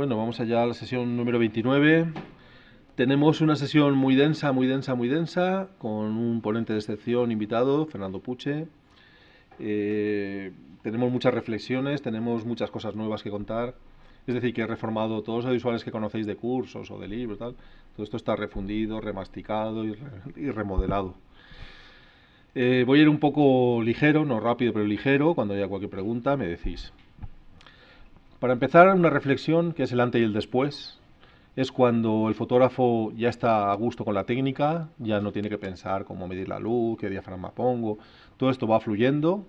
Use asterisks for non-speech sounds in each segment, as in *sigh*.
Bueno, vamos allá a la sesión número 29. Tenemos una sesión muy densa, muy densa, muy densa, con un ponente de excepción invitado, Fernando Puche. Eh, tenemos muchas reflexiones, tenemos muchas cosas nuevas que contar. Es decir, que he reformado todos los audiovisuales que conocéis de cursos o de libros, tal. Todo esto está refundido, remasticado y, remodelado. Eh, voy a ir un poco ligero, no rápido, pero ligero. Cuando haya cualquier pregunta, me decís. Para empezar, una reflexión que es el antes y el después. Es cuando el fotógrafo ya está a gusto con la técnica, ya no tiene que pensar cómo medir la luz, qué diafragma pongo, todo esto va fluyendo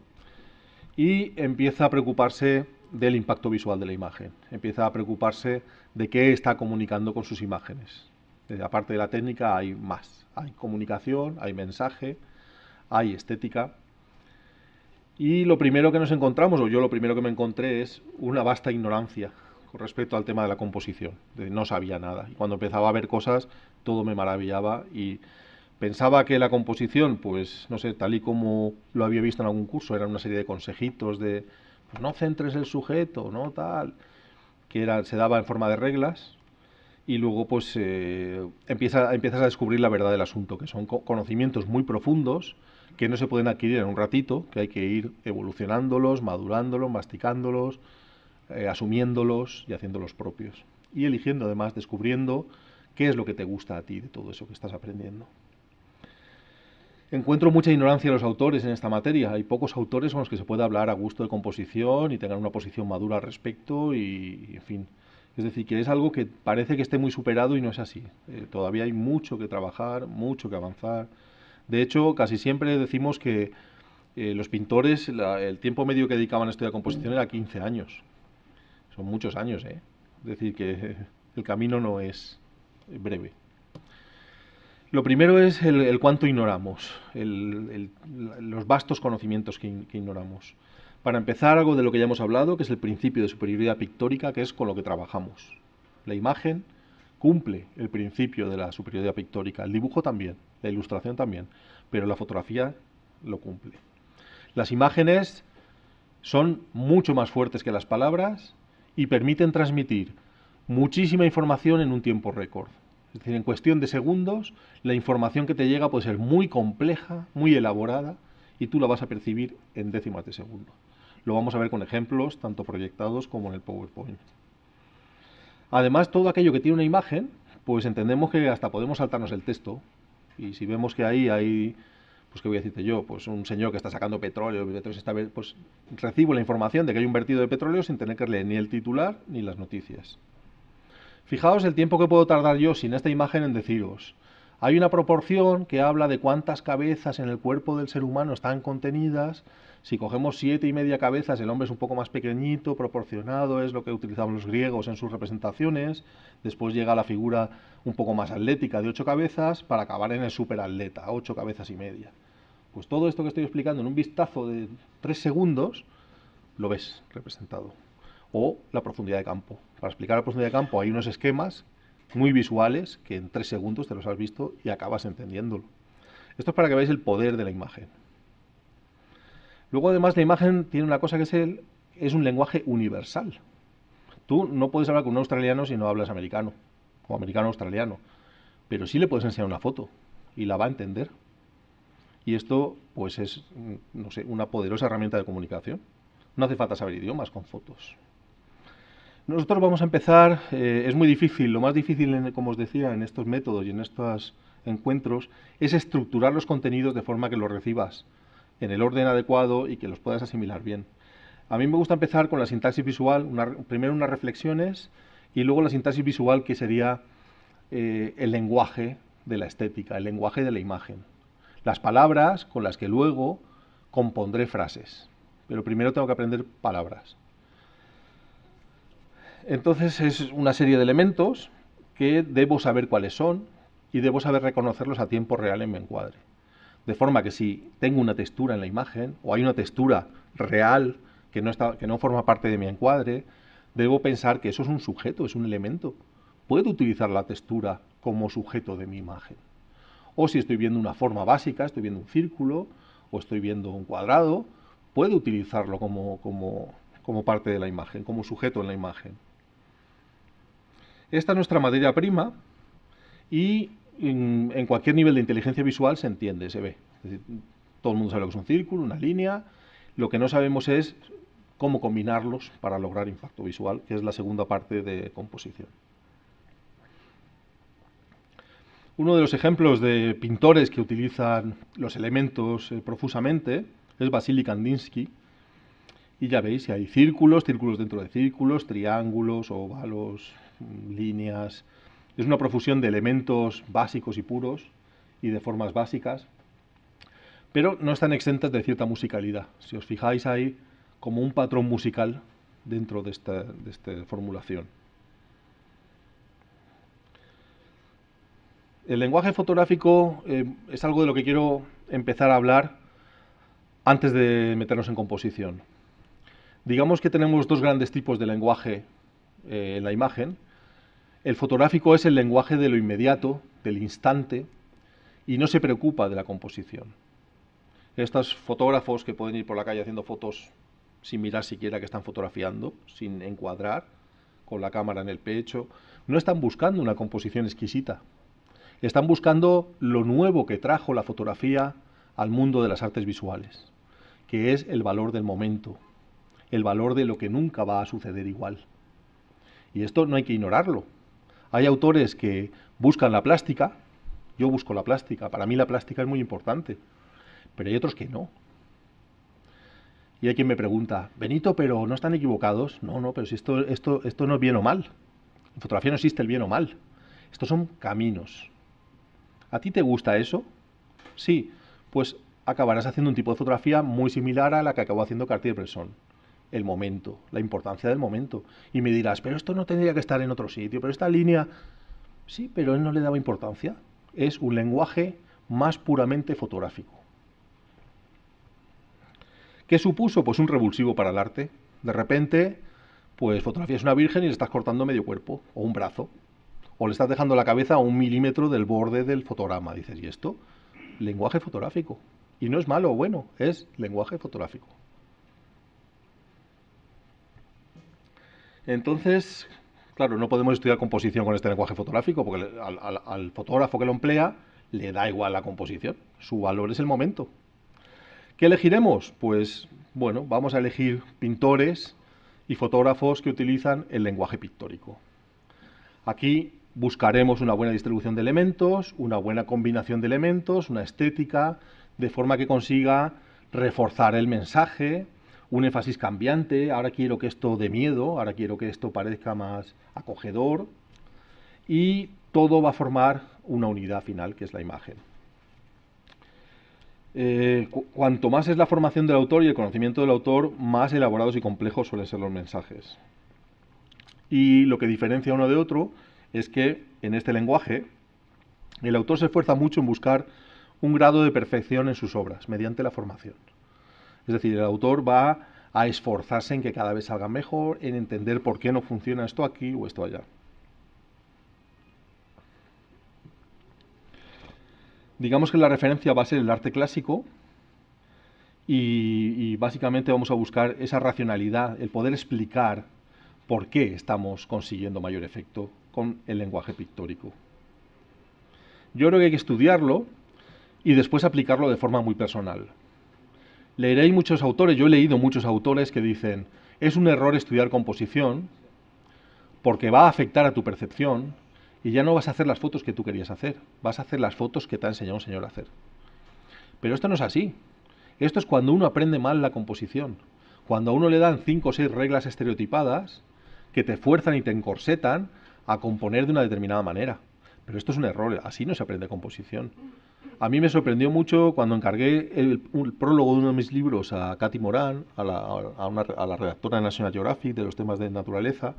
y empieza a preocuparse del impacto visual de la imagen, empieza a preocuparse de qué está comunicando con sus imágenes. Eh, aparte de la técnica hay más, hay comunicación, hay mensaje, hay estética y lo primero que nos encontramos, o yo lo primero que me encontré, es una vasta ignorancia con respecto al tema de la composición. No sabía nada. Y cuando empezaba a ver cosas, todo me maravillaba y pensaba que la composición, pues no sé, tal y como lo había visto en algún curso, era una serie de consejitos de pues no centres el sujeto, no tal, que era, se daba en forma de reglas. Y luego, pues eh, empieza, empiezas a descubrir la verdad del asunto, que son conocimientos muy profundos que no se pueden adquirir en un ratito, que hay que ir evolucionándolos, madurándolos, masticándolos, eh, asumiéndolos y haciéndolos propios. Y eligiendo además, descubriendo qué es lo que te gusta a ti de todo eso que estás aprendiendo. Encuentro mucha ignorancia de los autores en esta materia. Hay pocos autores con los que se puede hablar a gusto de composición y tener una posición madura al respecto y, en fin. Es decir, que es algo que parece que esté muy superado y no es así. Eh, todavía hay mucho que trabajar, mucho que avanzar, de hecho, casi siempre decimos que eh, los pintores, el tiempo medio que dedicaban a estudiar composición era 15 años. Son muchos años, ¿eh? Es decir, que *laughs* el camino no es breve. Lo primero es el, cuánto ignoramos, los vastos conocimientos que ignoramos. Para empezar, algo de lo que ya hemos hablado, que es el principio de superioridad pictórica, que es con lo que trabajamos. La imagen cumple el principio de la superioridad pictórica, el dibujo también, la ilustración también, pero la fotografía lo cumple. Las imágenes son mucho más fuertes que las palabras y permiten transmitir muchísima información en un tiempo récord. Es decir, en cuestión de segundos, la información que te llega puede ser muy compleja, muy elaborada, y tú la vas a percibir en décimas de segundo. Lo vamos a ver con ejemplos, tanto proyectados como en el PowerPoint. Además, todo aquello que tiene una imagen, pues entendemos que hasta podemos saltarnos el texto. Y si vemos que ahí hay, pues qué voy a decirte yo, pues un señor que está sacando petróleo, pues recibo la información de que hay un vertido de petróleo sin tener que leer ni el titular ni las noticias. Fijaos el tiempo que puedo tardar yo sin esta imagen en deciros. Hay una proporción que habla de cuántas cabezas en el cuerpo del ser humano están contenidas. Si cogemos siete y media cabezas, el hombre es un poco más pequeñito, proporcionado, es lo que utilizaban los griegos en sus representaciones. Después llega la figura un poco más atlética de ocho cabezas para acabar en el superatleta, ocho cabezas y media. Pues todo esto que estoy explicando en un vistazo de tres segundos, lo ves representado. O la profundidad de campo. Para explicar la profundidad de campo hay unos esquemas muy visuales que en tres segundos te los has visto y acabas entendiéndolo. Esto es para que veáis el poder de la imagen. Luego además la imagen tiene una cosa que es, el, es un lenguaje universal. Tú no puedes hablar con un australiano si no hablas americano o americano-australiano, pero sí le puedes enseñar una foto y la va a entender. Y esto pues es, mm, no sé, una poderosa herramienta de comunicación. No hace falta saber idiomas con fotos. Nosotros vamos a empezar, eh, es muy difícil, lo más difícil, como os decía, en estos métodos y en estos encuentros, es estructurar los contenidos de forma que los recibas en el orden adecuado y que los puedas asimilar bien. A mí me gusta empezar con la sintaxis visual, primero unas reflexiones y luego la sintaxis visual que sería eh, el lenguaje de la estética, el lenguaje de la imagen. Las palabras con las que luego compondré frases, pero primero tengo que aprender palabras. Entonces es una serie de elementos que debo saber cuáles son y debo saber reconocerlos a tiempo real en mi encuadre. De forma que si tengo una textura en la imagen o hay una textura real que no, que no forma parte de mi encuadre, debo pensar que eso es un sujeto, es un elemento. Puedo utilizar la textura como sujeto de mi imagen. O si estoy viendo una forma básica, estoy viendo un círculo o estoy viendo un cuadrado, puedo utilizarlo como parte de la imagen, como sujeto en la imagen. Esta es nuestra materia prima y en, cualquier nivel de inteligencia visual se entiende, se ve. todo el mundo sabe lo que es un círculo, una línea. Lo que no sabemos es cómo combinarlos para lograr impacto visual, que es la segunda parte de composición. Uno de los ejemplos de pintores que utilizan los elementos eh, profusamente es Vasily Kandinsky. Y ya veis, hay círculos, círculos dentro de círculos, triángulos, ovalos líneas. Es una profusión de elementos básicos y puros y de formas básicas, pero no están exentas de cierta musicalidad. Si os fijáis, ahí como un patrón musical dentro de esta, formulación. El lenguaje fotográfico eh, es algo de lo que quiero empezar a hablar antes de meternos en composición. Digamos que tenemos dos grandes tipos de lenguaje eh, en la imagen. El fotográfico es el lenguaje de lo inmediato, del instante, y no se preocupa de la composición. Estos fotógrafos que pueden ir por la calle haciendo fotos sin mirar siquiera que están fotografiando, sin encuadrar, con la cámara en el pecho, no están buscando una composición exquisita. Están buscando lo nuevo que trajo la fotografía al mundo de las artes visuales, que es el valor del momento, el valor de lo que nunca va a suceder igual. Y esto no hay que ignorarlo, hay autores que buscan la plástica, yo busco la plástica, para mí la plástica es muy importante, pero hay otros que no. Y hay quien me pregunta, Benito, pero ¿no están equivocados? No, no, pero si esto, esto, esto no es bien o mal. En fotografía no existe el bien o mal. Estos son caminos. ¿A ti te gusta eso? Sí, pues acabarás haciendo un tipo de fotografía muy similar a la que acabó haciendo Cartier-Bresson el momento, la importancia del momento. Y me dirás, pero esto no tendría que estar en otro sitio, pero esta línea... Sí, pero él no le daba importancia. Es un lenguaje más puramente fotográfico. ¿Qué supuso? Pues un revulsivo para el arte. De repente, pues fotografías una virgen y le estás cortando medio cuerpo, o un brazo, o le estás dejando la cabeza a un milímetro del borde del fotograma. Dices, ¿y esto? Lenguaje fotográfico. Y no es malo o bueno, es lenguaje fotográfico. Entonces, claro, no podemos estudiar composición con este lenguaje fotográfico, porque al, fotógrafo que lo emplea le da igual la composición, su valor es el momento. ¿Qué elegiremos? Pues bueno, vamos a elegir pintores y fotógrafos que utilizan el lenguaje pictórico. Aquí buscaremos una buena distribución de elementos, una buena combinación de elementos, una estética, de forma que consiga reforzar el mensaje, un énfasis cambiante, ahora quiero que esto dé miedo, ahora quiero que esto parezca más acogedor, y todo va a formar una unidad final, que es la imagen. Eh, cuanto más es la formación del autor y el conocimiento del autor, más elaborados y complejos suelen ser los mensajes. Y lo que diferencia uno de otro es que en este lenguaje el autor se esfuerza mucho en buscar un grado de perfección en sus obras mediante la formación. Es decir, el autor va a esforzarse en que cada vez salga mejor, en entender por qué no funciona esto aquí o esto allá. Digamos que la referencia va a ser el arte clásico y, básicamente vamos a buscar esa racionalidad, el poder explicar por qué estamos consiguiendo mayor efecto con el lenguaje pictórico. Yo creo que hay que estudiarlo y después aplicarlo de forma muy personal leeréis muchos autores, yo he leído muchos autores que dicen, es un error estudiar composición porque va a afectar a tu percepción y ya no vas a hacer las fotos que tú querías hacer, vas a hacer las fotos que te ha enseñado un señor a hacer. Pero esto no es así. Esto es cuando uno aprende mal la composición, cuando a uno le dan cinco o seis reglas estereotipadas que te fuerzan y te encorsetan a componer de una determinada manera. Pero esto es un error, así no se aprende composición. A mí me sorprendió mucho cuando encargué el, prólogo de uno de mis libros a Katy Morán, a la, a la redactora de National Geographic de los temas de naturaleza,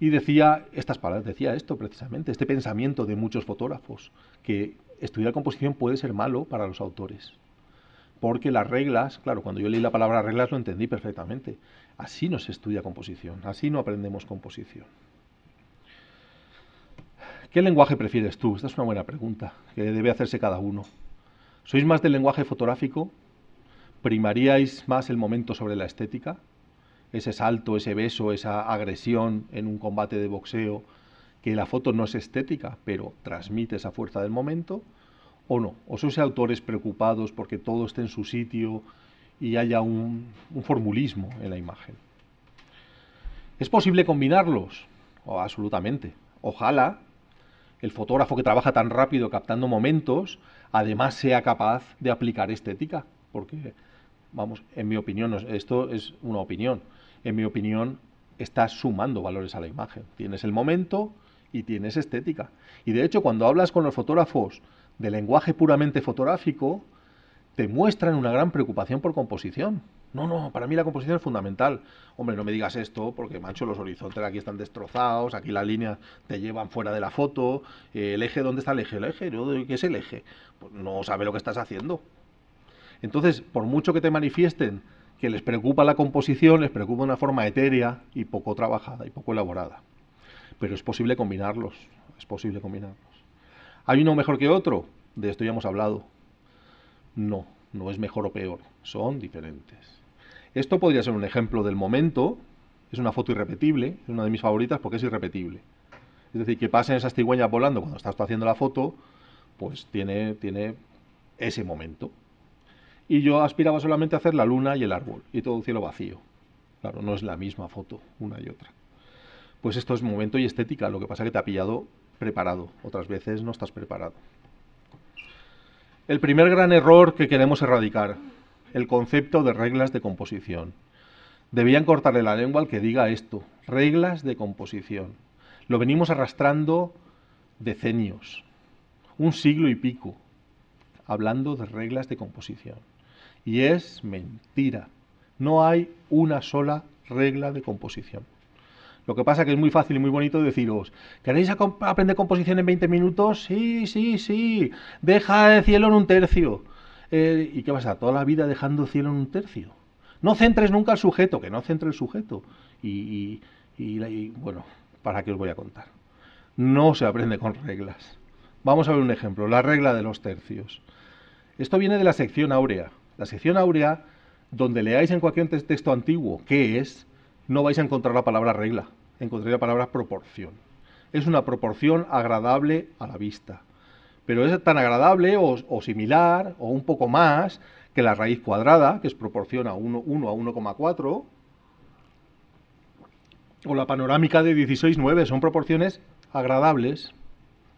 y decía estas palabras, decía esto precisamente, este pensamiento de muchos fotógrafos, que estudiar composición puede ser malo para los autores. Porque las reglas, claro, cuando yo leí la palabra reglas lo entendí perfectamente. Así no se estudia composición, así no aprendemos composición. ¿Qué lenguaje prefieres tú? Esta es una buena pregunta que debe hacerse cada uno. ¿Sois más del lenguaje fotográfico? ¿Primaríais más el momento sobre la estética? Ese salto, ese beso, esa agresión en un combate de boxeo, que la foto no es estética, pero transmite esa fuerza del momento, o no. O sois autores preocupados porque todo esté en su sitio y haya un, formulismo en la imagen. ¿Es posible combinarlos? Oh, absolutamente. Ojalá el fotógrafo que trabaja tan rápido captando momentos, además sea capaz de aplicar estética. Porque, vamos, en mi opinión, esto es una opinión, en mi opinión estás sumando valores a la imagen. Tienes el momento y tienes estética. Y de hecho, cuando hablas con los fotógrafos de lenguaje puramente fotográfico, te muestran una gran preocupación por composición. No, no, para mí la composición es fundamental. Hombre, no me digas esto, porque, macho, los horizontes aquí están destrozados, aquí las líneas te llevan fuera de la foto, eh, el eje, ¿dónde está el eje? ¿El eje? ¿Qué es el eje? Pues no sabe lo que estás haciendo. Entonces, por mucho que te manifiesten que les preocupa la composición, les preocupa una forma etérea y poco trabajada y poco elaborada. Pero es posible combinarlos, es posible combinarlos. ¿Hay uno mejor que otro? De esto ya hemos hablado. No, no es mejor o peor, son diferentes. Esto podría ser un ejemplo del momento, es una foto irrepetible, es una de mis favoritas porque es irrepetible. Es decir, que pasen esas cigüeñas volando cuando estás haciendo la foto, pues tiene, tiene ese momento. Y yo aspiraba solamente a hacer la luna y el árbol y todo el cielo vacío. Claro, no es la misma foto, una y otra. Pues esto es momento y estética, lo que pasa es que te ha pillado preparado. Otras veces no estás preparado. El primer gran error que queremos erradicar, el concepto de reglas de composición. Debían cortarle la lengua al que diga esto, reglas de composición. Lo venimos arrastrando decenios, un siglo y pico, hablando de reglas de composición. Y es mentira. No hay una sola regla de composición. Lo que pasa que es muy fácil y muy bonito deciros, ¿queréis aprender composición en 20 minutos? Sí, sí, sí. Deja el cielo en un tercio. Eh, ¿Y qué pasa? Toda la vida dejando el cielo en un tercio. No centres nunca al sujeto, que no centre el sujeto. Y, y bueno, ¿para qué os voy a contar? No se aprende con reglas. Vamos a ver un ejemplo, la regla de los tercios. Esto viene de la sección áurea. La sección áurea, donde leáis en cualquier texto antiguo qué es, no vais a encontrar la palabra regla, encontraréis la palabra proporción. Es una proporción agradable a la vista, pero es tan agradable o, similar o un poco más que la raíz cuadrada, que es proporción a 1, a 1,4, o la panorámica de 16,9, son proporciones agradables,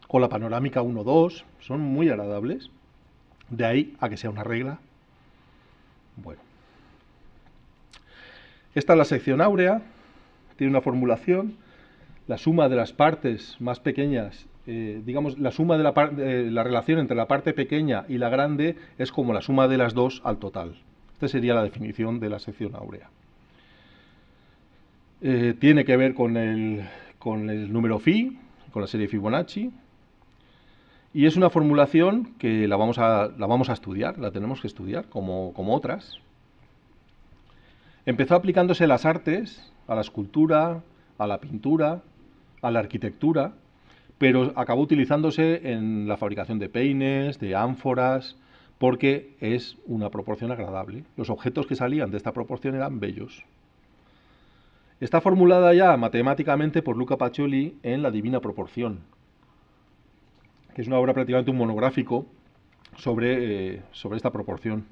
o la panorámica 1,2, son muy agradables, de ahí a que sea una regla. Bueno. Esta es la sección áurea, tiene una formulación, la suma de las partes más pequeñas, eh, digamos, la suma de la, relación entre la parte pequeña y la grande es como la suma de las dos al total. Esta sería la definición de la sección áurea. Eh, tiene que ver con el, número phi, con la serie Fibonacci, y es una formulación que la vamos a, estudiar, la tenemos que estudiar como otras, Empezó aplicándose las artes, a la escultura, a la pintura, a la arquitectura, pero acabó utilizándose en la fabricación de peines, de ánforas, porque es una proporción agradable. Los objetos que salían de esta proporción eran bellos. Está formulada ya matemáticamente por Luca Pacioli en La Divina Proporción, que es una obra prácticamente un monográfico sobre, eh, sobre esta proporción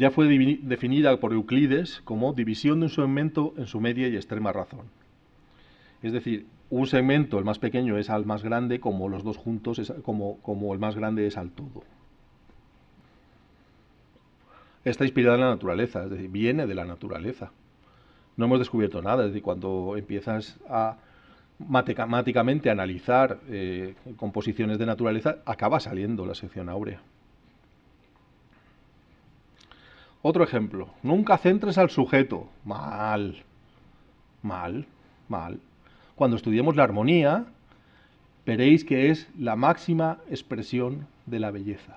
ya fue definida por Euclides como división de un segmento en su media y extrema razón. Es decir, un segmento, el más pequeño, es al más grande, como los dos juntos, es como, el más grande es al todo. Está inspirada en la naturaleza, es decir, viene de la naturaleza. No hemos descubierto nada, es decir, cuando empiezas a matemáticamente analizar eh, composiciones de naturaleza, acaba saliendo la sección áurea. Otro ejemplo. Nunca centres al sujeto. Mal. Mal. Mal. Cuando estudiemos la armonía, veréis que es la máxima expresión de la belleza.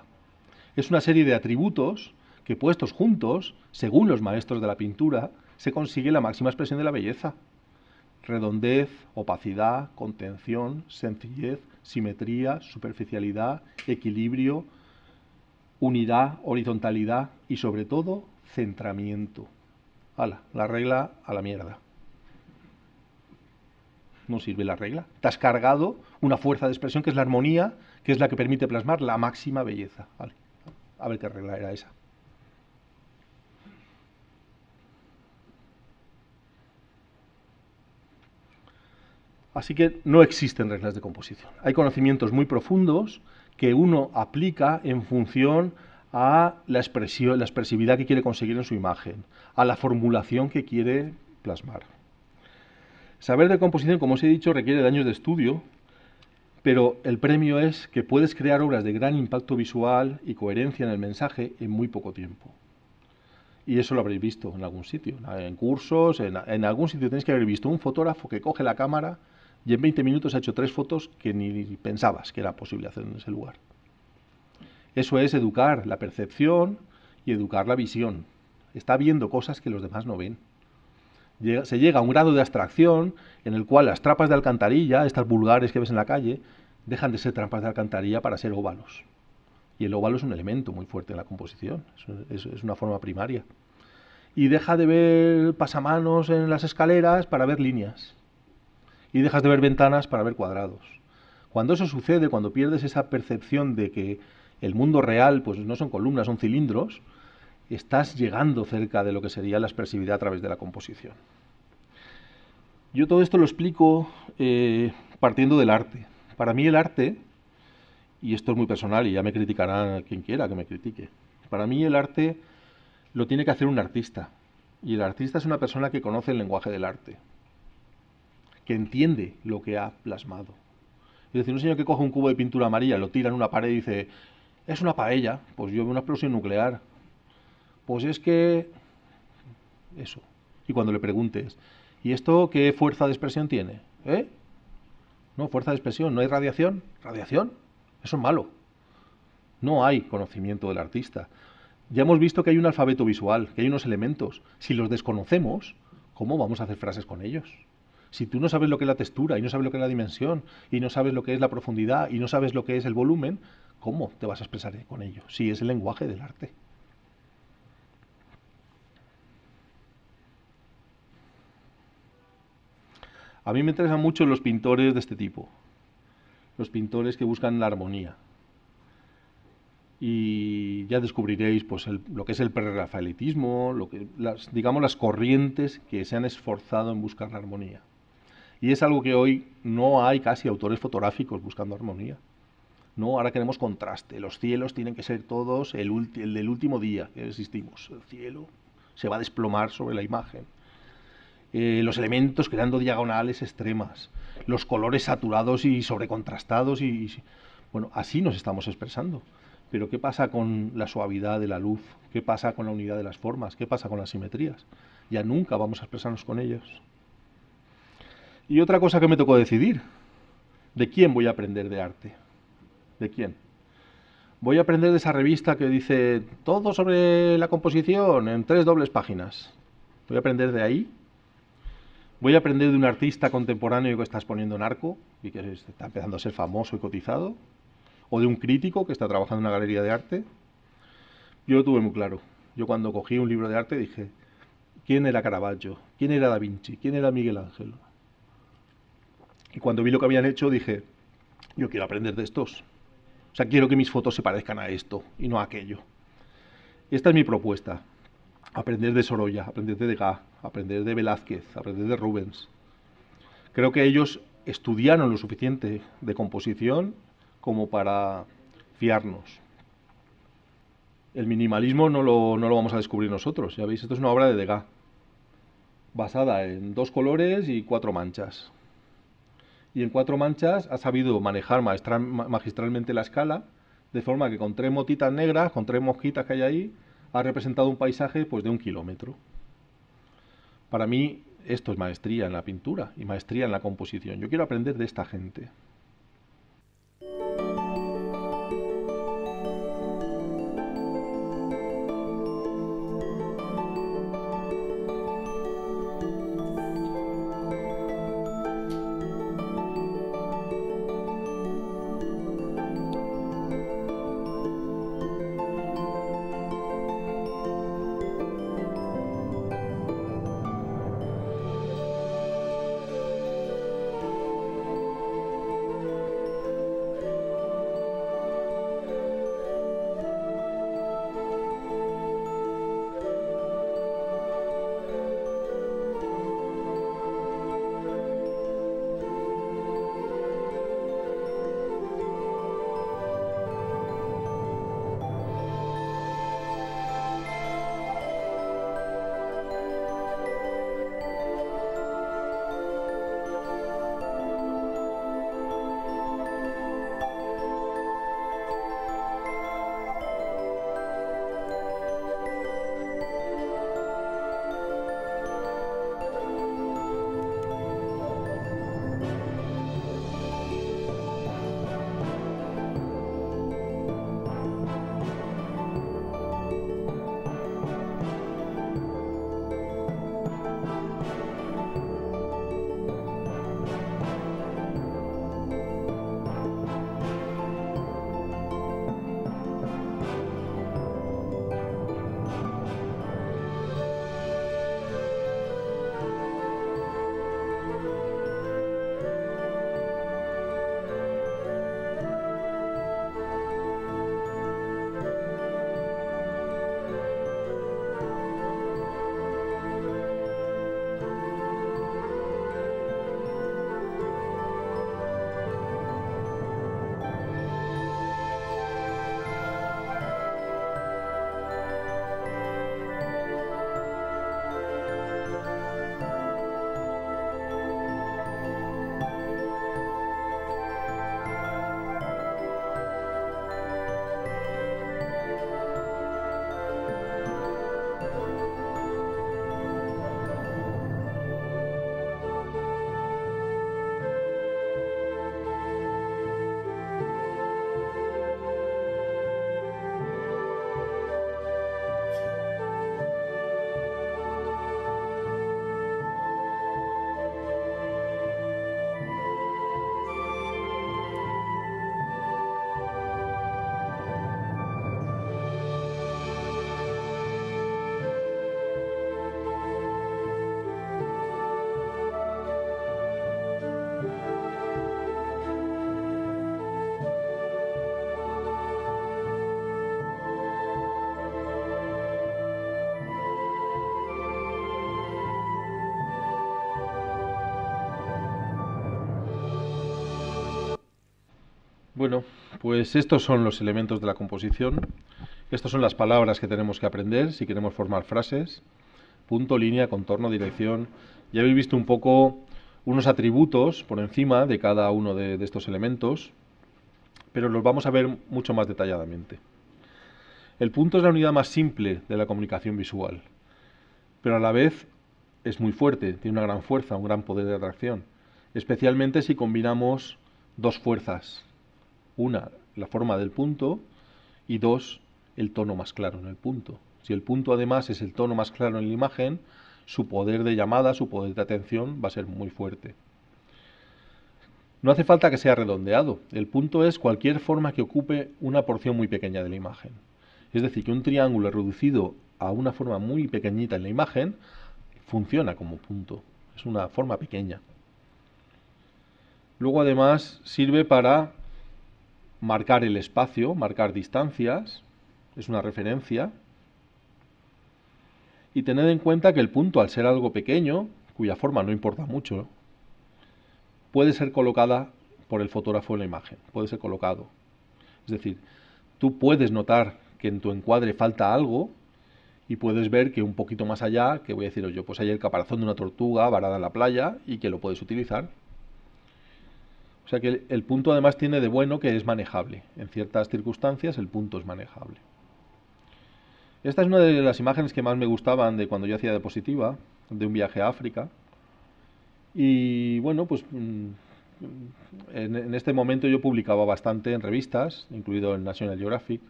Es una serie de atributos que puestos juntos, según los maestros de la pintura, se consigue la máxima expresión de la belleza. Redondez, opacidad, contención, sencillez, simetría, superficialidad, equilibrio, unidad, horizontalidad y sobre todo centramiento. ¡Hala! la regla a la mierda. No sirve la regla. Te has cargado una fuerza de expresión que es la armonía, que es la que permite plasmar la máxima belleza. A ver qué regla era esa. Así que no existen reglas de composición. Hay conocimientos muy profundos que uno aplica en función a la, expresión, la expresividad que quiere conseguir en su imagen, a la formulación que quiere plasmar. Saber de composición, como os he dicho, requiere años de estudio, pero el premio es que puedes crear obras de gran impacto visual y coherencia en el mensaje en muy poco tiempo. Y eso lo habréis visto en algún sitio, en cursos, en, en algún sitio tenéis que haber visto un fotógrafo que coge la cámara y en 20 minutos ha hecho tres fotos que ni pensabas que era posible hacer en ese lugar. Eso es educar la percepción y educar la visión. Está viendo cosas que los demás no ven. se llega a un grado de abstracción en el cual las trapas de alcantarilla, estas vulgares que ves en la calle, dejan de ser trampas de alcantarilla para ser óvalos. Y el óvalo es un elemento muy fuerte en la composición, es una forma primaria. Y deja de ver pasamanos en las escaleras para ver líneas y dejas de ver ventanas para ver cuadrados. Cuando eso sucede, cuando pierdes esa percepción de que el mundo real pues no son columnas, son cilindros, estás llegando cerca de lo que sería la expresividad a través de la composición. Yo todo esto lo explico eh, partiendo del arte. Para mí el arte, y esto es muy personal y ya me criticará quien quiera que me critique, para mí el arte lo tiene que hacer un artista. Y el artista es una persona que conoce el lenguaje del arte que entiende lo que ha plasmado. Es decir, un señor que coge un cubo de pintura amarilla, lo tira en una pared y dice, es una paella, pues yo veo una explosión nuclear. Pues es que... Eso. Y cuando le preguntes, ¿y esto qué fuerza de expresión tiene? ¿Eh? No, fuerza de expresión, no hay radiación. ¿Radiación? Eso es malo. No hay conocimiento del artista. Ya hemos visto que hay un alfabeto visual, que hay unos elementos. Si los desconocemos, ¿cómo vamos a hacer frases con ellos? Si tú no sabes lo que es la textura y no sabes lo que es la dimensión y no sabes lo que es la profundidad y no sabes lo que es el volumen, ¿cómo te vas a expresar con ello? Si es el lenguaje del arte. A mí me interesan mucho los pintores de este tipo, los pintores que buscan la armonía. Y ya descubriréis pues, lo que es el prerrafaelitismo, digamos las corrientes que se han esforzado en buscar la armonía. Y es algo que hoy no hay casi autores fotográficos buscando armonía. No, ahora queremos contraste. Los cielos tienen que ser todos el, del último día que existimos. El cielo se va a desplomar sobre la imagen. Eh, los elementos creando diagonales extremas. Los colores saturados y sobrecontrastados. bueno, así nos estamos expresando. Pero ¿qué pasa con la suavidad de la luz? ¿Qué pasa con la unidad de las formas? ¿Qué pasa con las simetrías? Ya nunca vamos a expresarnos con ellas. Y otra cosa que me tocó decidir, ¿de quién voy a aprender de arte? ¿De quién? Voy a aprender de esa revista que dice todo sobre la composición en tres dobles páginas. Voy a aprender de ahí. Voy a aprender de un artista contemporáneo que estás poniendo en arco y que está empezando a ser famoso y cotizado. O de un crítico que está trabajando en una galería de arte. Yo lo tuve muy claro. Yo cuando cogí un libro de arte dije, ¿quién era Caravaggio? ¿Quién era Da Vinci? ¿Quién era Miguel Ángel? Y cuando vi lo que habían hecho dije, yo quiero aprender de estos. O sea, quiero que mis fotos se parezcan a esto y no a aquello. Esta es mi propuesta. Aprender de Sorolla, aprender de Degas, aprender de Velázquez, aprender de Rubens. Creo que ellos estudiaron lo suficiente de composición como para fiarnos. El minimalismo no lo, no lo vamos a descubrir nosotros. Ya veis, esto es una obra de Degas, basada en dos colores y cuatro manchas y en cuatro manchas ha sabido manejar magistralmente la escala, de forma que con tres motitas negras, con tres mosquitas que hay ahí, ha representado un paisaje pues, de un kilómetro. Para mí esto es maestría en la pintura y maestría en la composición. Yo quiero aprender de esta gente. Pues estos son los elementos de la composición, estas son las palabras que tenemos que aprender si queremos formar frases, punto, línea, contorno, dirección. Ya habéis visto un poco unos atributos por encima de cada uno de, de estos elementos, pero los vamos a ver mucho más detalladamente. El punto es la unidad más simple de la comunicación visual, pero a la vez es muy fuerte, tiene una gran fuerza, un gran poder de atracción, especialmente si combinamos dos fuerzas, una, la forma del punto y dos, el tono más claro en el punto. Si el punto además es el tono más claro en la imagen, su poder de llamada, su poder de atención va a ser muy fuerte. No hace falta que sea redondeado. El punto es cualquier forma que ocupe una porción muy pequeña de la imagen. Es decir, que un triángulo reducido a una forma muy pequeñita en la imagen funciona como punto. Es una forma pequeña. Luego además sirve para marcar el espacio, marcar distancias, es una referencia. Y tener en cuenta que el punto, al ser algo pequeño, cuya forma no importa mucho, puede ser colocada por el fotógrafo en la imagen, puede ser colocado. Es decir, tú puedes notar que en tu encuadre falta algo y puedes ver que un poquito más allá, que voy a decir, yo, pues hay el caparazón de una tortuga varada en la playa y que lo puedes utilizar o sea que el, punto además tiene de bueno que es manejable. En ciertas circunstancias el punto es manejable. Esta es una de las imágenes que más me gustaban de cuando yo hacía diapositiva, de un viaje a África. Y bueno, pues mm, en, este momento yo publicaba bastante en revistas, incluido el National Geographic.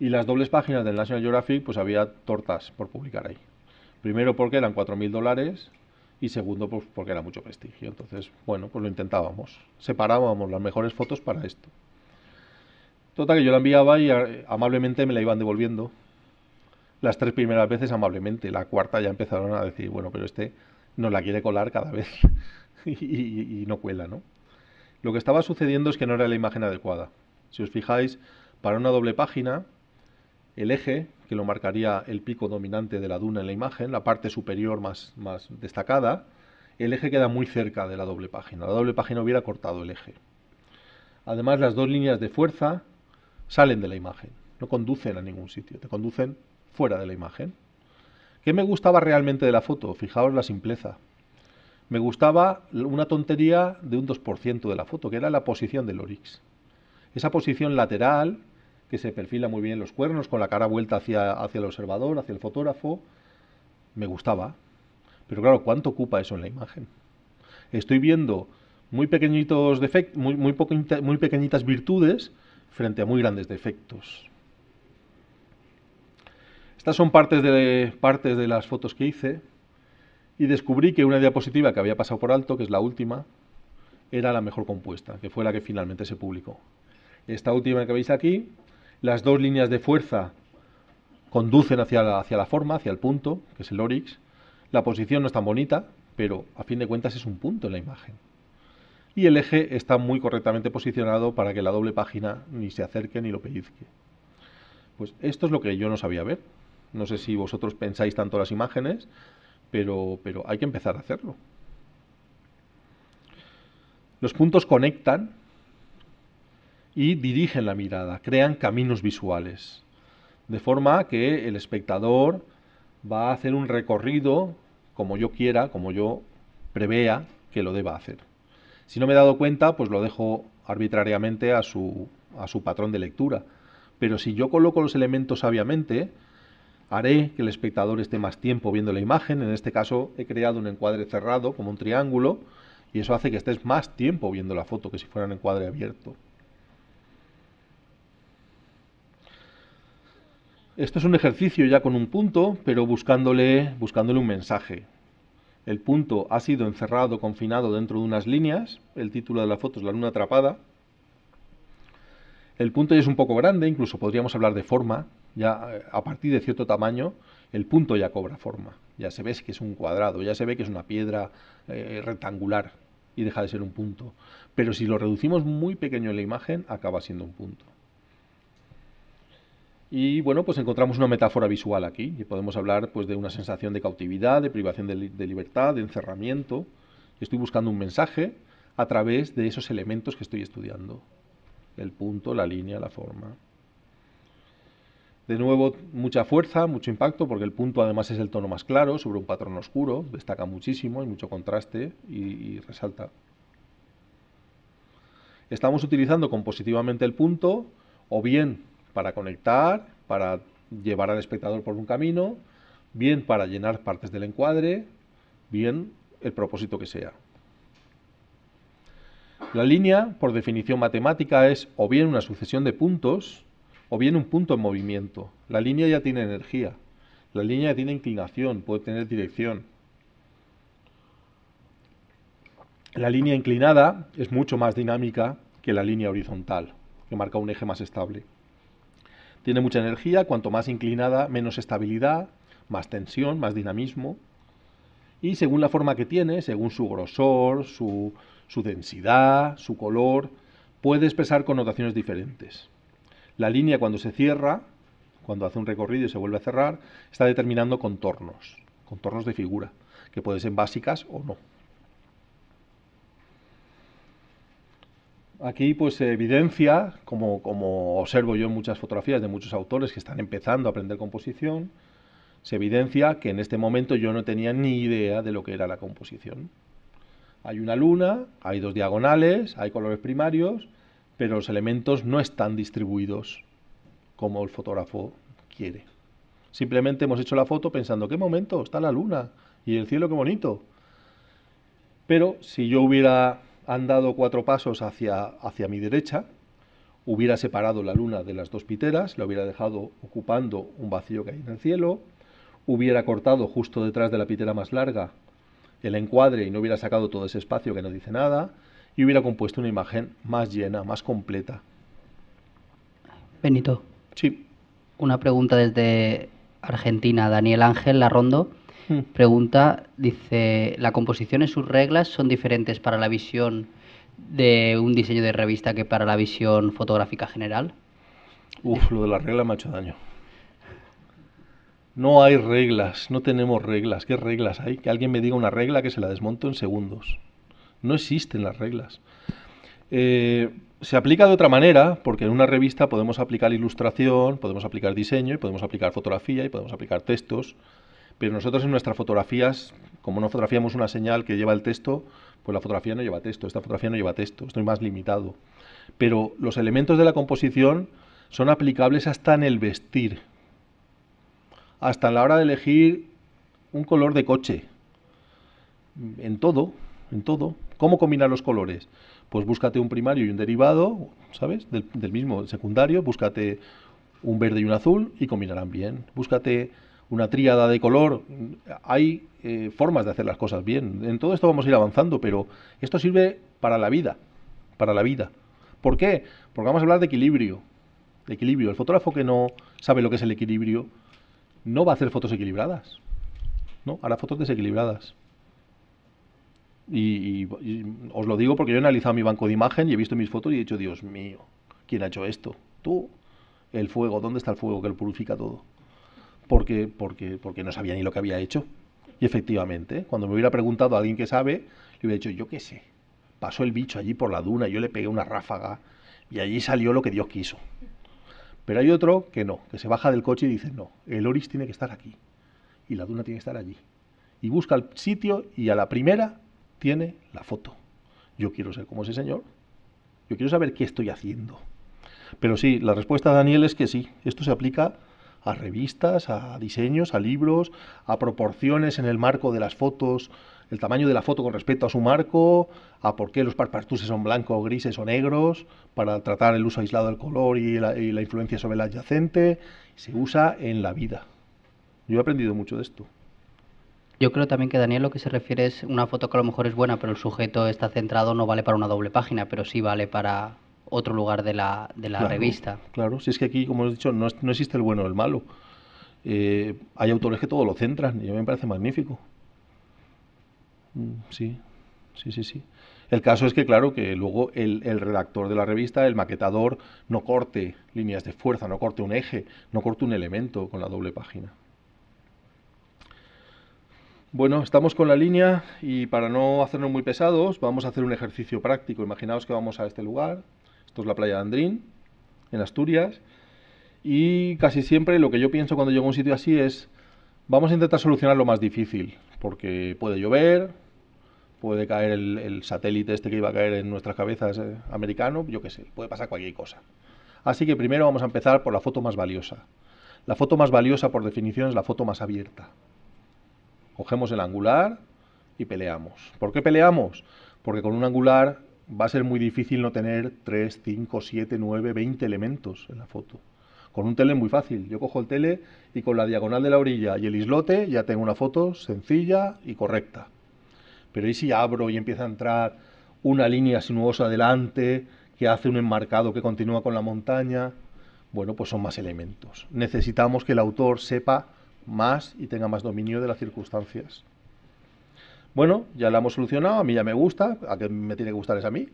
Y las dobles páginas del National Geographic, pues había tortas por publicar ahí. Primero porque eran 4.000 dólares y segundo, pues porque era mucho prestigio. Entonces, bueno, pues lo intentábamos. Separábamos las mejores fotos para esto. Total, que yo la enviaba y eh, amablemente me la iban devolviendo. Las tres primeras veces amablemente, la cuarta ya empezaron a decir, bueno, pero este no la quiere colar cada vez *laughs* y, y no cuela, ¿no? Lo que estaba sucediendo es que no era la imagen adecuada. Si os fijáis, para una doble página, el eje, que lo marcaría el pico dominante de la duna en la imagen, la parte superior más, destacada, el eje queda muy cerca de la doble página. La doble página hubiera cortado el eje. Además, las dos líneas de fuerza salen de la imagen, no conducen a ningún sitio, te conducen fuera de la imagen. ¿Qué me gustaba realmente de la foto? Fijaos la simpleza. Me gustaba una tontería de un 2% de la foto, que era la posición del Orix. Esa posición lateral que se perfila muy bien los cuernos, con la cara vuelta hacia, hacia el observador, hacia el fotógrafo. Me gustaba. Pero claro, ¿cuánto ocupa eso en la imagen? Estoy viendo muy pequeñitos defectos, muy, muy, pequeñitas virtudes frente a muy grandes defectos. Estas son partes de, partes de las fotos que hice y descubrí que una diapositiva que había pasado por alto, que es la última, era la mejor compuesta, que fue la que finalmente se publicó. Esta última que veis aquí las dos líneas de fuerza conducen hacia la, hacia la forma, hacia el punto, que es el orix. La posición no es tan bonita, pero a fin de cuentas es un punto en la imagen. Y el eje está muy correctamente posicionado para que la doble página ni se acerque ni lo pellizque. Pues esto es lo que yo no sabía ver. No sé si vosotros pensáis tanto las imágenes, pero, pero hay que empezar a hacerlo. Los puntos conectan y dirigen la mirada, crean caminos visuales, de forma que el espectador va a hacer un recorrido como yo quiera, como yo prevea que lo deba hacer. Si no me he dado cuenta, pues lo dejo arbitrariamente a su, a su patrón de lectura. Pero si yo coloco los elementos sabiamente, haré que el espectador esté más tiempo viendo la imagen. En este caso he creado un encuadre cerrado, como un triángulo, y eso hace que estés más tiempo viendo la foto que si fuera un encuadre abierto. Esto es un ejercicio ya con un punto, pero buscándole, buscándole un mensaje. El punto ha sido encerrado, confinado dentro de unas líneas. El título de la foto es La luna atrapada. El punto ya es un poco grande, incluso podríamos hablar de forma. Ya eh, a partir de cierto tamaño, el punto ya cobra forma. Ya se ve que es un cuadrado, ya se ve que es una piedra eh, rectangular y deja de ser un punto. Pero si lo reducimos muy pequeño en la imagen, acaba siendo un punto. Y bueno, pues encontramos una metáfora visual aquí y podemos hablar pues, de una sensación de cautividad, de privación de, libertad, de encerramiento. Estoy buscando un mensaje a través de esos elementos que estoy estudiando. El punto, la línea, la forma. De nuevo, mucha fuerza, mucho impacto, porque el punto además es el tono más claro sobre un patrón oscuro, destaca muchísimo, hay mucho contraste y resalta. Estamos utilizando compositivamente el punto, o bien para conectar, para llevar al espectador por un camino, bien para llenar partes del encuadre, bien el propósito que sea. La línea, por definición matemática, es o bien una sucesión de puntos o bien un punto en movimiento. La línea ya tiene energía, la línea ya tiene inclinación, puede tener dirección. La línea inclinada es mucho más dinámica que la línea horizontal, que marca un eje más estable. Tiene mucha energía, cuanto más inclinada, menos estabilidad, más tensión, más dinamismo. Y según la forma que tiene, según su grosor, su, densidad, su color, puede expresar connotaciones diferentes. La línea cuando se cierra, cuando hace un recorrido y se vuelve a cerrar, está determinando contornos, contornos de figura, que pueden ser básicas o no. aquí pues evidencia, como, como observo yo en muchas fotografías de muchos autores que están empezando a aprender composición, se evidencia que en este momento yo no tenía ni idea de lo que era la composición. Hay una luna, hay dos diagonales, hay colores primarios, pero los elementos no están distribuidos como el fotógrafo quiere. Simplemente hemos hecho la foto pensando, qué momento, está la luna y el cielo, qué bonito. Pero si yo hubiera han dado cuatro pasos hacia, hacia mi derecha, hubiera separado la luna de las dos piteras, la hubiera dejado ocupando un vacío que hay en el cielo, hubiera cortado justo detrás de la pitera más larga el encuadre y no hubiera sacado todo ese espacio que no dice nada, y hubiera compuesto una imagen más llena, más completa. Benito. Sí. Una pregunta desde Argentina, Daniel Ángel Rondo. Pregunta, dice, ¿la composición y sus reglas son diferentes para la visión de un diseño de revista que para la visión fotográfica general? Uf, lo de las reglas me ha hecho daño. No hay reglas, no tenemos reglas. ¿Qué reglas hay? Que alguien me diga una regla que se la desmonto en segundos. No existen las reglas. Eh, se aplica de otra manera, porque en una revista podemos aplicar ilustración, podemos aplicar diseño, podemos aplicar fotografía y podemos aplicar textos. Pero nosotros en nuestras fotografías, como no fotografiamos una señal que lleva el texto, pues la fotografía no lleva texto, esta fotografía no lleva texto, estoy más limitado. Pero los elementos de la composición son aplicables hasta en el vestir, hasta en la hora de elegir un color de coche, en todo, en todo. ¿Cómo combinar los colores? Pues búscate un primario y un derivado, ¿sabes? Del, del mismo secundario, búscate un verde y un azul y combinarán bien. Búscate una tríada de color. Hay eh, formas de hacer las cosas bien. En todo esto vamos a ir avanzando, pero esto sirve para la vida. Para la vida. ¿Por qué? Porque vamos a hablar de equilibrio. equilibrio. El fotógrafo que no sabe lo que es el equilibrio no va a hacer fotos equilibradas. ¿No? Hará fotos desequilibradas. Y, os lo digo porque yo he analizado mi banco de imagen y he visto mis fotos y he dicho, Dios mío, ¿quién ha hecho esto? Tú, el fuego, ¿dónde está el fuego que lo purifica todo? porque, porque, porque no sabía ni lo que había hecho. Y efectivamente, cuando me hubiera preguntado a alguien que sabe, le hubiera dicho, yo qué sé. Pasó el bicho allí por la duna, yo le pegué una ráfaga y allí salió lo que Dios quiso. Pero hay otro que no, que se baja del coche y dice, no, el Oris tiene que estar aquí y la duna tiene que estar allí. Y busca el sitio y a la primera tiene la foto. Yo quiero ser como ese señor. Yo quiero saber qué estoy haciendo. Pero sí, la respuesta de Daniel es que sí, esto se aplica a revistas, a diseños, a libros, a proporciones en el marco de las fotos, el tamaño de la foto con respecto a su marco, a por qué los parpartuses son blancos, grises o negros, para tratar el uso aislado del color y la, y la influencia sobre el adyacente. Se usa en la vida. Yo he aprendido mucho de esto. Yo creo también que Daniel lo que se refiere es una foto que a lo mejor es buena, pero el sujeto está centrado, no vale para una doble página, pero sí vale para otro lugar de la, de la revista. Claro, si es que aquí, como he dicho, no, no existe el bueno o el malo. Eh, hay autores que todo lo centran y a mí me parece magnífico. Mm, sí, sí, sí, sí. El caso es que, claro, que luego el, el, redactor de la revista, el maquetador, no corte líneas de fuerza, no corte un eje, no corte un elemento con la doble página. Bueno, estamos con la línea y para no hacernos muy pesados, vamos a hacer un ejercicio práctico. Imaginaos que vamos a este lugar, esto es la playa de Andrín, en Asturias. Y casi siempre lo que yo pienso cuando llego a un sitio así es, vamos a intentar solucionar lo más difícil, porque puede llover, puede caer el, satélite este que iba a caer en nuestras cabezas eh, americano, yo qué sé, puede pasar cualquier cosa. Así que primero vamos a empezar por la foto más valiosa. La foto más valiosa, por definición, es la foto más abierta. Cogemos el angular y peleamos. ¿Por qué peleamos? Porque con un angular va a ser muy difícil no tener 3, 5, 7, 9, 20 elementos en la foto. Con un tele es muy fácil. Yo cojo el tele y con la diagonal de la orilla y el islote ya tengo una foto sencilla y correcta. Pero ¿y si abro y empieza a entrar una línea sinuosa adelante que hace un enmarcado que continúa con la montaña? Bueno, pues son más elementos. Necesitamos que el autor sepa más y tenga más dominio de las circunstancias. Bueno, ya la hemos solucionado, a mí ya me gusta, a que me tiene que gustar es a mí.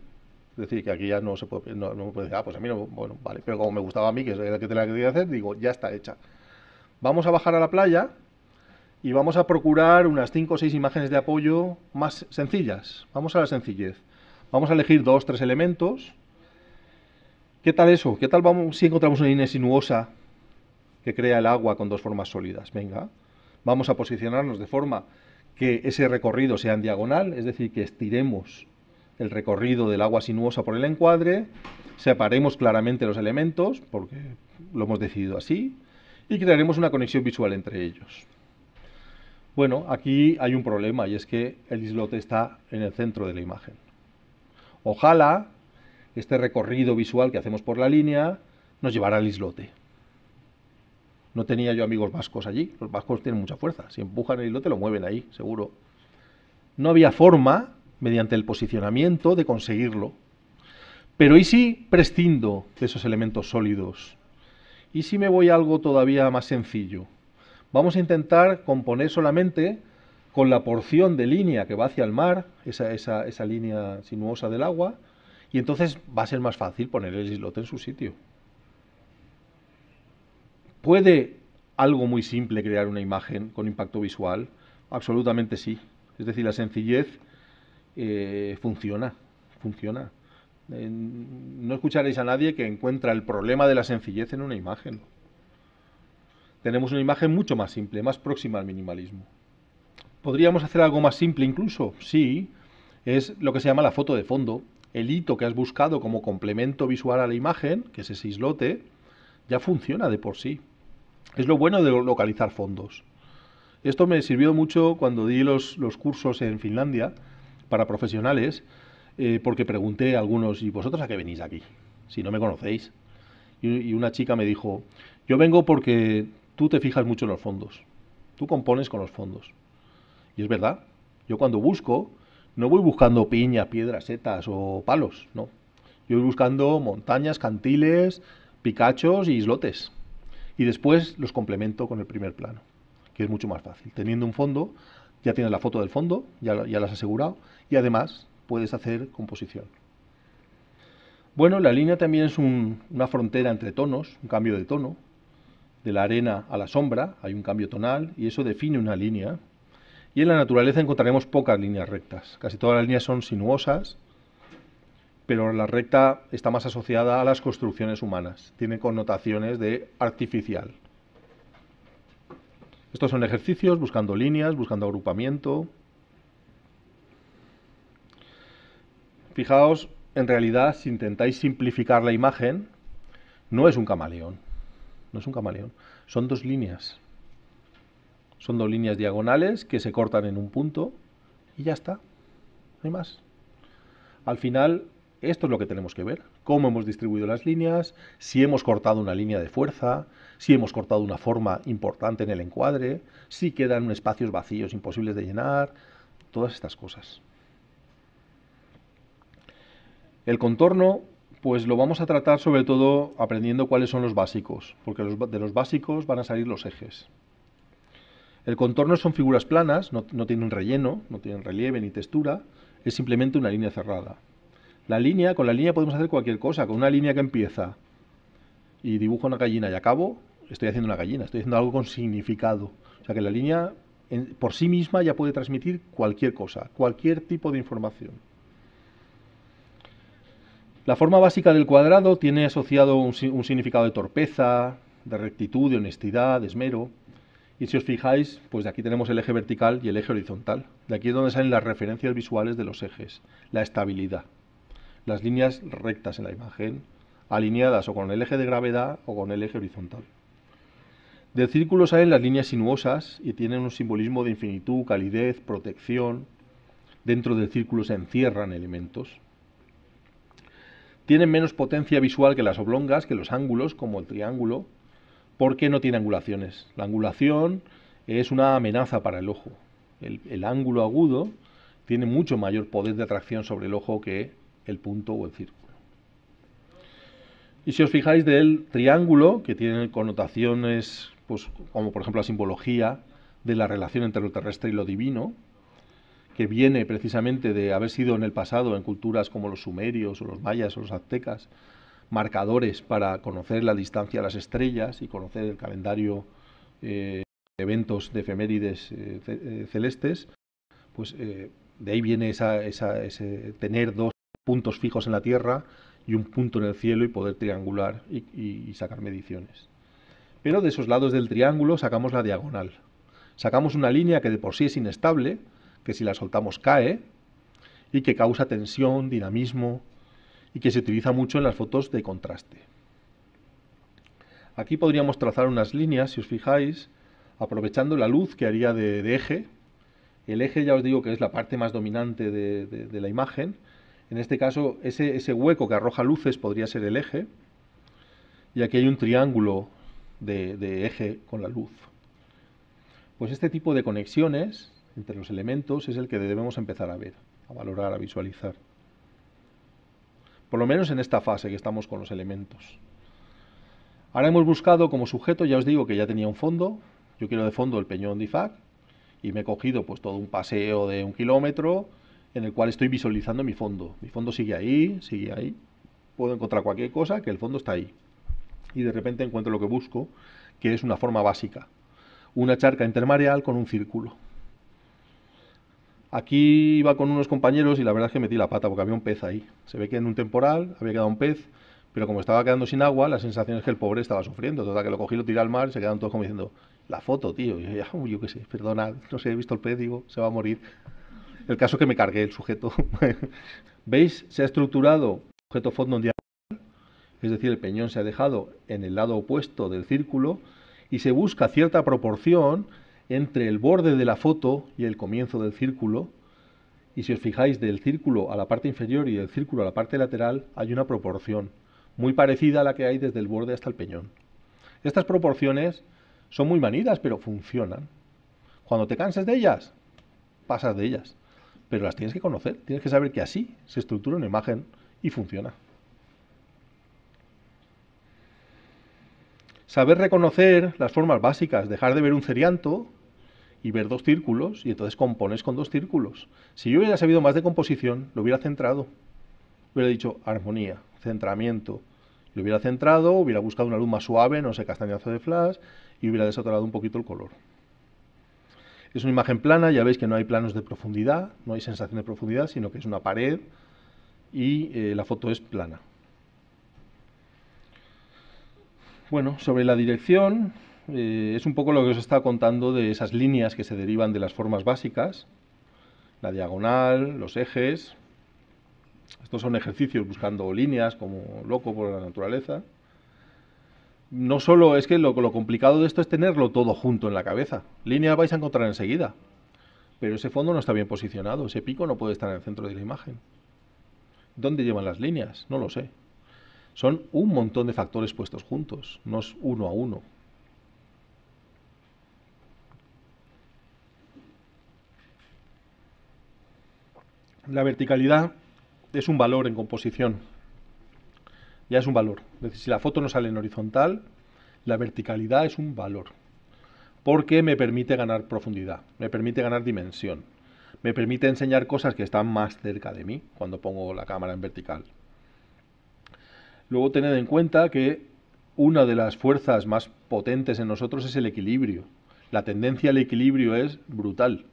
Es decir, que aquí ya no se puede, decir, ah, pues a mí no, bueno, vale, pero como me gustaba a mí, que era la que tenía que hacer, digo, ya está hecha. Vamos a bajar a la playa y vamos a procurar unas 5 o 6 imágenes de apoyo más sencillas. Vamos a la sencillez. Vamos a elegir dos, tres elementos. ¿Qué tal eso? ¿Qué tal vamos si encontramos una línea sinuosa que crea el agua con dos formas sólidas? Venga, vamos a posicionarnos de forma que ese recorrido sea en diagonal, es decir, que estiremos el recorrido del agua sinuosa por el encuadre, separemos claramente los elementos, porque lo hemos decidido así, y crearemos una conexión visual entre ellos. Bueno, aquí hay un problema y es que el islote está en el centro de la imagen. Ojalá este recorrido visual que hacemos por la línea nos llevara al islote. No tenía yo amigos vascos allí. Los vascos tienen mucha fuerza. Si empujan el islote lo mueven ahí, seguro. No había forma, mediante el posicionamiento, de conseguirlo. Pero ¿y si prescindo de esos elementos sólidos? ¿Y si me voy a algo todavía más sencillo? Vamos a intentar componer solamente con la porción de línea que va hacia el mar, esa, esa, esa línea sinuosa del agua, y entonces va a ser más fácil poner el islote en su sitio. ¿Puede algo muy simple crear una imagen con impacto visual? Absolutamente sí. Es decir, la sencillez eh, funciona, funciona. no escucharéis a nadie que encuentra el problema de la sencillez en una imagen. Tenemos una imagen mucho más simple, más próxima al minimalismo. ¿Podríamos hacer algo más simple incluso? Sí, es lo que se llama la foto de fondo. El hito que has buscado como complemento visual a la imagen, que es ese islote, ya funciona de por sí. Es lo bueno de localizar fondos. Esto me sirvió mucho cuando di los, cursos en Finlandia para profesionales, eh, porque pregunté a algunos, ¿y vosotros a qué venís aquí? Si no me conocéis. Y, una chica me dijo, yo vengo porque tú te fijas mucho en los fondos, tú compones con los fondos. Y es verdad, yo cuando busco, no voy buscando piñas, piedras, setas o palos, no. Yo voy buscando montañas, cantiles, picachos y islotes y después los complemento con el primer plano, que es mucho más fácil. Teniendo un fondo, ya tienes la foto del fondo, ya, ya la has asegurado, y además puedes hacer composición. Bueno, la línea también es una frontera entre tonos, un cambio de tono. De la arena a la sombra hay un cambio tonal y eso define una línea. Y en la naturaleza encontraremos pocas líneas rectas. Casi todas las líneas son sinuosas pero la recta está más asociada a las construcciones humanas, tiene connotaciones de artificial. Estos son ejercicios buscando líneas, buscando agrupamiento. Fijaos, en realidad, si intentáis simplificar la imagen, no es un camaleón. No es un camaleón. Son dos líneas. Son dos líneas diagonales que se cortan en un punto y ya está. No hay más. Al final, esto es lo que tenemos que ver, cómo hemos distribuido las líneas, si hemos cortado una línea de fuerza, si hemos cortado una forma importante en el encuadre, si quedan espacios vacíos imposibles de llenar, todas estas cosas. El contorno, pues lo vamos a tratar sobre todo aprendiendo cuáles son los básicos, porque de los básicos van a salir los ejes. El contorno son figuras planas, no, no tienen relleno, no tienen relieve ni textura, es simplemente una línea cerrada. La línea, con la línea podemos hacer cualquier cosa, con una línea que empieza y dibujo una gallina y acabo, estoy haciendo una gallina, estoy haciendo algo con significado. O sea que la línea por sí misma ya puede transmitir cualquier cosa, cualquier tipo de información. La forma básica del cuadrado tiene asociado un, significado de torpeza, de rectitud, de honestidad, de esmero. Y si os fijáis, pues de aquí tenemos el eje vertical y el eje horizontal. De aquí es donde salen las referencias visuales de los ejes, la estabilidad las líneas rectas en la imagen, alineadas o con el eje de gravedad o con el eje horizontal. Del círculo salen las líneas sinuosas y tienen un simbolismo de infinitud, calidez, protección. Dentro del círculo se encierran elementos. Tienen menos potencia visual que las oblongas, que los ángulos, como el triángulo, porque no tiene angulaciones. La angulación es una amenaza para el ojo. El, el ángulo agudo tiene mucho mayor poder de atracción sobre el ojo que el punto o el círculo. Y si os fijáis del triángulo, que tiene connotaciones pues, como por ejemplo la simbología de la relación entre lo terrestre y lo divino, que viene precisamente de haber sido en el pasado en culturas como los sumerios o los mayas o los aztecas, marcadores para conocer la distancia a las estrellas y conocer el calendario eh, eventos de efemérides eh, eh, celestes, pues de ahí viene esa, esa, ese tener dos puntos fijos en la Tierra y un punto en el cielo y poder triangular y, sacar mediciones. Pero de esos lados del triángulo sacamos la diagonal. Sacamos una línea que de por sí es inestable, que si la soltamos cae y que causa tensión, dinamismo y que se utiliza mucho en las fotos de contraste. Aquí podríamos trazar unas líneas, si os fijáis, aprovechando la luz que haría de, eje. El eje ya os digo que es la parte más dominante de la imagen en este caso, ese, hueco que arroja luces podría ser el eje, y aquí hay un triángulo de, eje con la luz. Pues este tipo de conexiones entre los elementos es el que debemos empezar a ver, a valorar, a visualizar. Por lo menos en esta fase que estamos con los elementos. Ahora hemos buscado como sujeto, ya os digo que ya tenía un fondo, yo quiero de fondo el peñón de fac y me he cogido pues todo un paseo de un kilómetro en el cual estoy visualizando mi fondo. Mi fondo sigue ahí, sigue ahí. Puedo encontrar cualquier cosa que el fondo está ahí. Y de repente encuentro lo que busco, que es una forma básica. Una charca intermareal con un círculo. Aquí iba con unos compañeros y la verdad es que metí la pata porque había un pez ahí. Se ve que en un temporal había quedado un pez, pero como estaba quedando sin agua, la sensación es que el pobre estaba sufriendo. Total, que lo cogí, lo tiré al mar y se quedaron todos como diciendo, la foto, tío. Y yo, yo qué sé, perdona, no sé, he visto el pez, digo, se va a morir. El caso que me cargué el sujeto. *laughs* ¿Veis? Se ha estructurado sujeto fondo en diagonal, es decir, el peñón se ha dejado en el lado opuesto del círculo y se busca cierta proporción entre el borde de la foto y el comienzo del círculo. Y si os fijáis del círculo a la parte inferior y del círculo a la parte lateral, hay una proporción muy parecida a la que hay desde el borde hasta el peñón. Estas proporciones son muy manidas, pero funcionan. Cuando te canses de ellas, pasas de ellas pero las tienes que conocer, tienes que saber que así se estructura una imagen y funciona. Saber reconocer las formas básicas, dejar de ver un cerianto y ver dos círculos y entonces compones con dos círculos. Si yo hubiera sabido más de composición, lo hubiera centrado. Hubiera dicho armonía, centramiento. Lo hubiera centrado, hubiera buscado una luz más suave, no sé, castañazo de flash, y hubiera desatorado un poquito el color. Es una imagen plana, ya veis que no hay planos de profundidad, no hay sensación de profundidad, sino que es una pared y eh, la foto es plana. Bueno, sobre la dirección, eh, es un poco lo que os está contando de esas líneas que se derivan de las formas básicas, la diagonal, los ejes. Estos son ejercicios buscando líneas como loco por la naturaleza no solo es que lo, complicado de esto es tenerlo todo junto en la cabeza. Línea vais a encontrar enseguida. Pero ese fondo no está bien posicionado, ese pico no puede estar en el centro de la imagen. ¿Dónde llevan las líneas? No lo sé. Son un montón de factores puestos juntos, no es uno a uno. La verticalidad es un valor en composición. Ya es un valor. Si la foto no sale en horizontal, la verticalidad es un valor, porque me permite ganar profundidad, me permite ganar dimensión, me permite enseñar cosas que están más cerca de mí cuando pongo la cámara en vertical. Luego tened en cuenta que una de las fuerzas más potentes en nosotros es el equilibrio. La tendencia al equilibrio es brutal.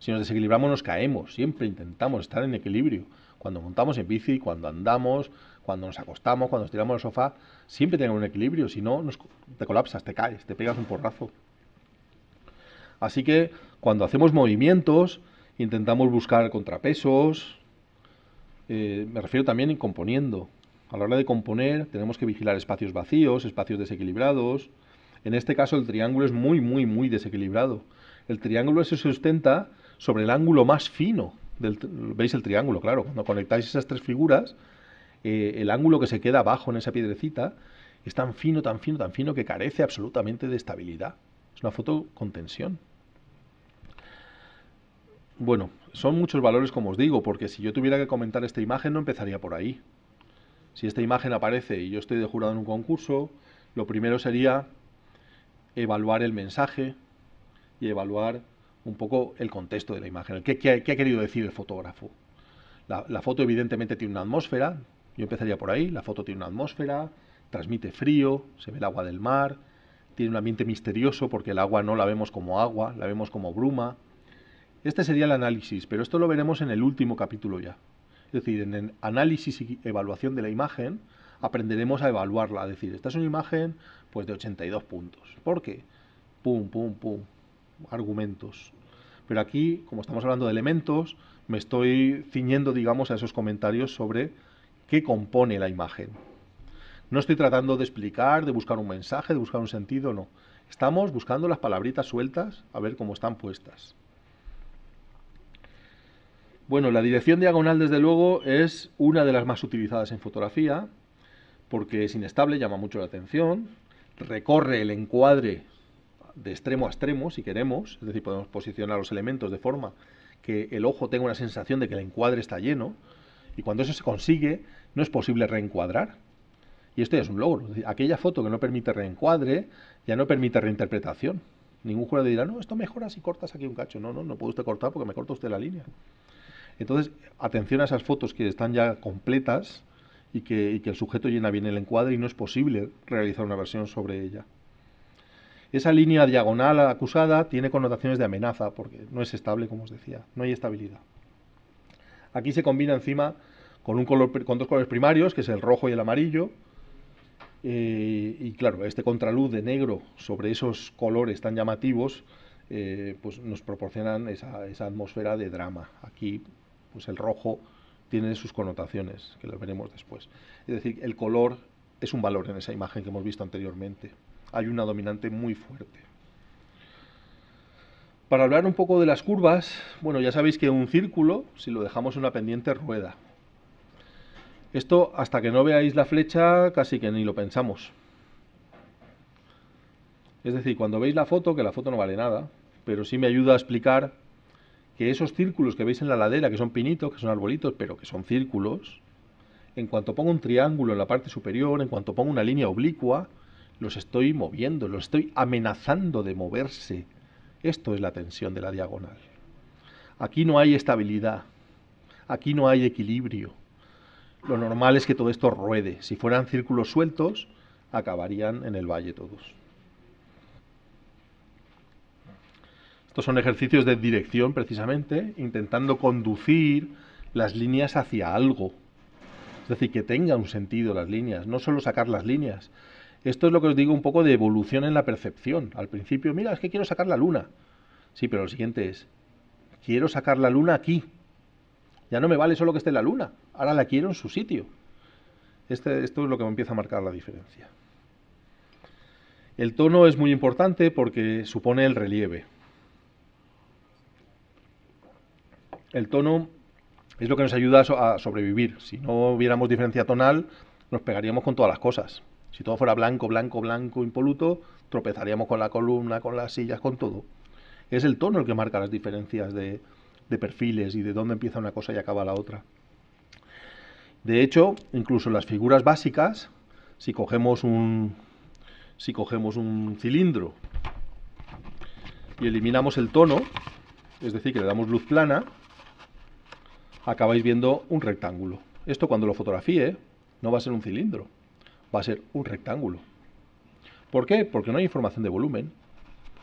Si nos desequilibramos nos caemos, siempre intentamos estar en equilibrio. Cuando montamos en bici, cuando andamos, cuando nos acostamos, cuando nos tiramos al sofá, siempre tenemos un equilibrio, si no, nos, te colapsas, te caes, te pegas un porrazo. Así que cuando hacemos movimientos, intentamos buscar contrapesos, eh, me refiero también en componiendo. A la hora de componer tenemos que vigilar espacios vacíos, espacios desequilibrados. En este caso el triángulo es muy, muy, muy desequilibrado. El triángulo se sustenta sobre el ángulo más fino. Del, ¿Veis el triángulo? Claro, cuando conectáis esas tres figuras, eh, el ángulo que se queda abajo en esa piedrecita es tan fino, tan fino, tan fino que carece absolutamente de estabilidad. Es una foto con tensión. Bueno, son muchos valores como os digo, porque si yo tuviera que comentar esta imagen no empezaría por ahí. Si esta imagen aparece y yo estoy de jurado en un concurso, lo primero sería evaluar el mensaje y evaluar un poco el contexto de la imagen, qué, ha querido decir el fotógrafo. la, foto evidentemente tiene una atmósfera, yo empezaría por ahí, la foto tiene una atmósfera, transmite frío, se ve el agua del mar, tiene un ambiente misterioso porque el agua no la vemos como agua, la vemos como bruma. Este sería el análisis, pero esto lo veremos en el último capítulo ya. Es decir, en el análisis y evaluación de la imagen aprenderemos a evaluarla, a decir, esta es una imagen pues de 82 puntos. ¿Por qué? Pum, pum, pum. Argumentos. Pero aquí, como estamos hablando de elementos, me estoy ciñendo, digamos, a esos comentarios sobre Qué compone la imagen. No estoy tratando de explicar, de buscar un mensaje, de buscar un sentido, no. Estamos buscando las palabritas sueltas a ver cómo están puestas. Bueno, la dirección diagonal desde luego es una de las más utilizadas en fotografía porque es inestable, llama mucho la atención, recorre el encuadre de extremo a extremo si queremos, es decir, podemos posicionar los elementos de forma que el ojo tenga una sensación de que el encuadre está lleno y cuando eso se consigue no es posible reencuadrar. Y esto ya es un logro. Aquella foto que no permite reencuadre ya no permite reinterpretación. Ningún jurado dirá, no, esto mejora si cortas aquí un cacho. No, no, no puede usted cortar porque me corta usted la línea. Entonces, atención a esas fotos que están ya completas y que, y que el sujeto llena bien el encuadre y no es posible realizar una versión sobre ella. Esa línea diagonal acusada tiene connotaciones de amenaza porque no es estable, como os decía, no hay estabilidad. Aquí se combina encima con, un color, con dos colores primarios, que es el rojo y el amarillo. Eh, y claro, este contraluz de negro sobre esos colores tan llamativos, eh, pues nos proporcionan esa, esa, atmósfera de drama. Aquí, pues el rojo tiene sus connotaciones, que las veremos después. Es decir, el color es un valor en esa imagen que hemos visto anteriormente. Hay una dominante muy fuerte. Para hablar un poco de las curvas, bueno, ya sabéis que un círculo, si lo dejamos en una pendiente, rueda. Esto hasta que no veáis la flecha casi que ni lo pensamos. Es decir, cuando veis la foto, que la foto no vale nada, pero sí me ayuda a explicar que esos círculos que veis en la ladera, que son pinitos, que son arbolitos, pero que son círculos, en cuanto pongo un triángulo en la parte superior, en cuanto pongo una línea oblicua, los estoy moviendo, los estoy amenazando de moverse. Esto es la tensión de la diagonal. Aquí no hay estabilidad, aquí no hay equilibrio lo normal es que todo esto ruede. Si fueran círculos sueltos, acabarían en el valle todos. Estos son ejercicios de dirección, precisamente, intentando conducir las líneas hacia algo. Es decir, que tenga un sentido las líneas, no solo sacar las líneas. Esto es lo que os digo un poco de evolución en la percepción. Al principio, mira, es que quiero sacar la luna. Sí, pero lo siguiente es, quiero sacar la luna aquí. Ya no me vale solo que esté la luna, ahora la quiero en su sitio. Este, esto es lo que me empieza a marcar la diferencia. El tono es muy importante porque supone el relieve. El tono es lo que nos ayuda a sobrevivir. Si no hubiéramos diferencia tonal, nos pegaríamos con todas las cosas. Si todo fuera blanco, blanco, blanco, impoluto, tropezaríamos con la columna, con las sillas, con todo. Es el tono el que marca las diferencias de perfiles y de dónde empieza una cosa y acaba la otra. De hecho, incluso las figuras básicas, si cogemos un, si cogemos un cilindro y eliminamos el tono, es decir, que le damos luz plana, acabáis viendo un rectángulo. Esto cuando lo fotografíe no va a ser un cilindro, va a ser un rectángulo. ¿Por qué? Porque no hay información de volumen.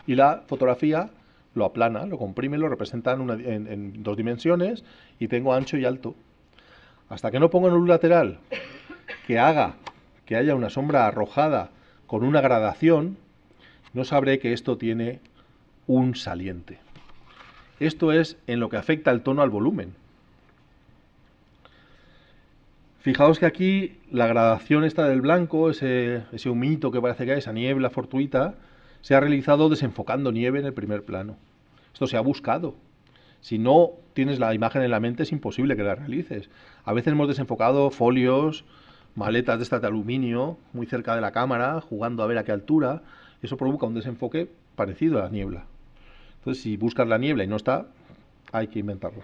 Y la fotografía lo aplana, lo comprime, lo representa en dos dimensiones y tengo ancho y alto. Hasta que no pongan un lateral que haga que haya una sombra arrojada con una gradación, no sabré que esto tiene un saliente. Esto es en lo que afecta el tono al volumen. Fijaos que aquí la gradación esta del blanco, ese, ese humito que parece que hay, esa niebla fortuita, se ha realizado desenfocando nieve en el primer plano. Esto se ha buscado, si no tienes la imagen en la mente es imposible que la realices. A veces hemos desenfocado folios, maletas de estas de aluminio muy cerca de la cámara, jugando a ver a qué altura. Eso provoca un desenfoque parecido a la niebla. Entonces, si buscas la niebla y no está, hay que inventarla.